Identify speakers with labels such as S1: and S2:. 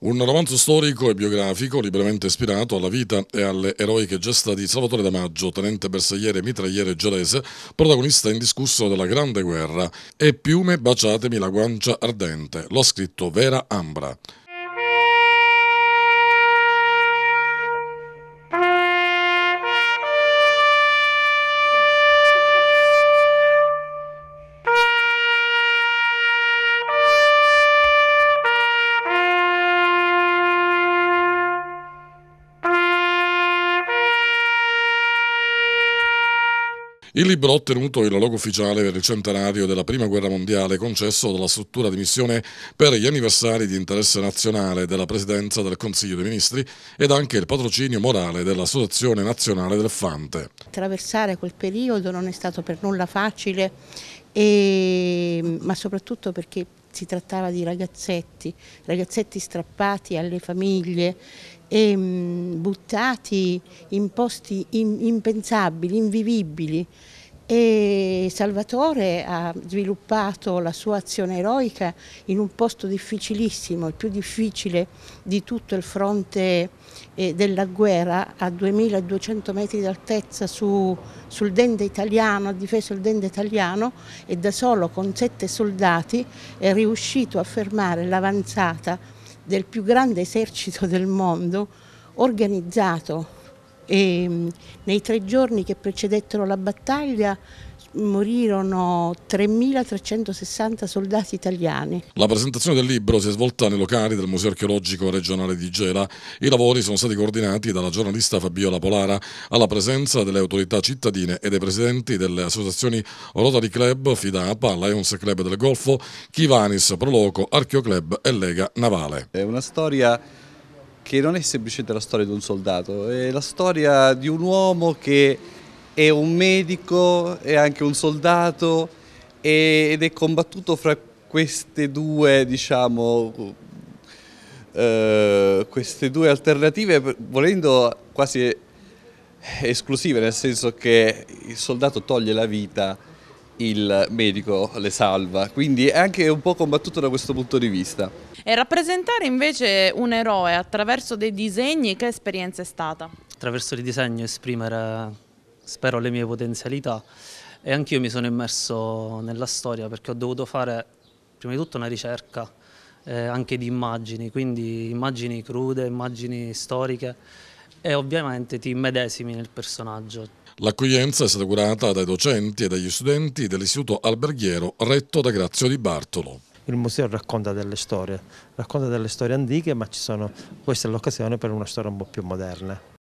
S1: Un romanzo storico e biografico liberamente ispirato alla vita e alle eroiche gesta di Salvatore Damaggio, tenente bersagliere mitragliere gelese, protagonista indiscusso della Grande Guerra, e Piume baciatemi la guancia ardente, l'ho scritto Vera Ambra. Il libro ha ottenuto il logo ufficiale per il centenario della Prima Guerra Mondiale concesso dalla struttura di missione per gli anniversari di interesse nazionale della Presidenza del Consiglio dei Ministri ed anche il patrocinio morale dell'Associazione Nazionale del Fante.
S2: Attraversare quel periodo non è stato per nulla facile, e... ma soprattutto perché si trattava di ragazzetti, ragazzetti strappati alle famiglie e mm, buttati in posti impensabili, invivibili e Salvatore ha sviluppato la sua azione eroica in un posto difficilissimo, il più difficile di tutto il fronte eh, della guerra a 2200 metri d'altezza su, sul dende italiano, ha difeso il dende italiano e da solo con sette soldati è riuscito a fermare l'avanzata del più grande esercito del mondo organizzato e mm, nei tre giorni che precedettero la battaglia morirono 3.360 soldati italiani.
S1: La presentazione del libro si è svolta nei locali del Museo Archeologico Regionale di Gela. I lavori sono stati coordinati dalla giornalista Fabiola Polara alla presenza delle autorità cittadine e dei presidenti delle associazioni Rotary Club, Fidapa, Lions Club del Golfo, Chivanis, Proloco, Archeo Club e Lega Navale. È una
S3: storia che non è semplicemente la storia di un soldato, è la storia di un uomo che è un medico, è anche un soldato ed è combattuto fra queste due, diciamo, eh, queste due alternative, volendo quasi esclusive, nel senso che il soldato toglie la vita il medico le salva, quindi è anche un po' combattuto da questo punto di vista.
S2: E rappresentare invece un eroe attraverso dei disegni, che esperienza è stata?
S4: Attraverso il disegno esprimere, spero, le mie potenzialità e anch'io mi sono immerso nella storia perché ho dovuto fare prima di tutto una ricerca eh, anche di immagini, quindi immagini crude, immagini storiche e ovviamente ti immedesimi nel personaggio.
S1: L'accoglienza è stata curata dai docenti e dagli studenti dell'istituto alberghiero
S4: retto da Grazio Di Bartolo. Il museo racconta delle storie, racconta delle storie antiche ma sono, questa è l'occasione per una storia un po' più moderna.